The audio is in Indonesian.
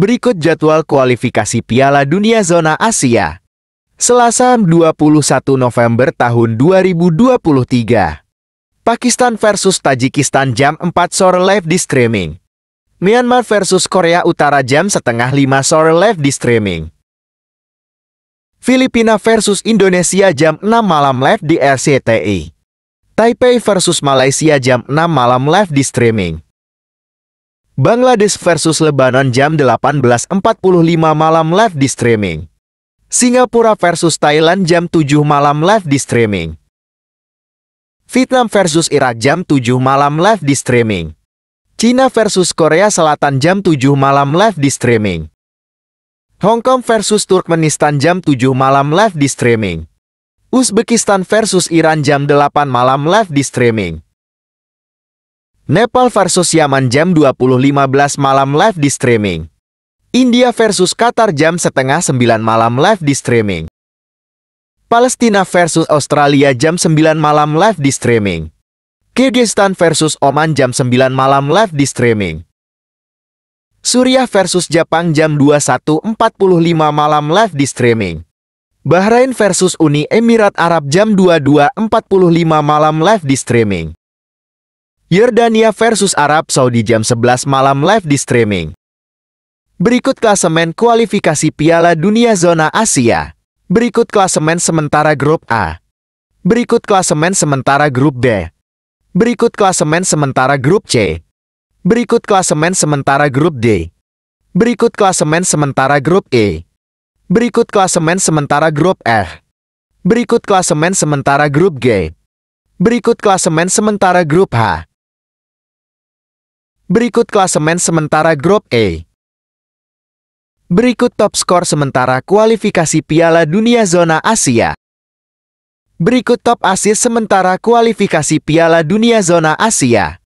Berikut jadwal kualifikasi Piala Dunia Zona Asia. Selasa 21 November tahun 2023. Pakistan versus Tajikistan jam 4 sore live di streaming. Myanmar versus Korea Utara jam setengah 5 sore live di streaming. Filipina versus Indonesia jam 6 malam live di RCTI. Taipei versus Malaysia jam 6 malam live di streaming. Bangladesh versus Lebanon jam 18.45 malam live di streaming. Singapura versus Thailand jam 7 malam live di streaming. Vietnam versus Irak jam 7 malam live di streaming. China versus Korea Selatan jam 7 malam live di streaming. Hong Kong versus Turkmenistan jam 7 malam live di streaming. Uzbekistan versus Iran jam 8 malam live di streaming. Nepal versus Yaman jam 20.15 malam live di streaming. India versus Qatar jam setengah 9 malam live di streaming. Palestina versus Australia jam 9 malam live di streaming. Kyrgyzstan versus Oman jam 9 malam live di streaming. Suriah versus Jepang jam 21.45 malam live di streaming. Bahrain versus Uni Emirat Arab jam 22.45 malam live di streaming. Yordania versus Arab Saudi jam 11 malam live di streaming. Berikut klasemen kualifikasi Piala Dunia Zona Asia. Berikut klasemen sementara grup A. Berikut klasemen sementara grup B. Berikut klasemen sementara grup C. Berikut klasemen sementara grup D. Berikut klasemen sementara grup E. Berikut klasemen sementara grup F. Berikut klasemen sementara grup G. Berikut klasemen sementara grup H. Berikut klasemen sementara Grup E. Berikut top skor sementara kualifikasi Piala Dunia Zona Asia. Berikut top asis sementara kualifikasi Piala Dunia Zona Asia.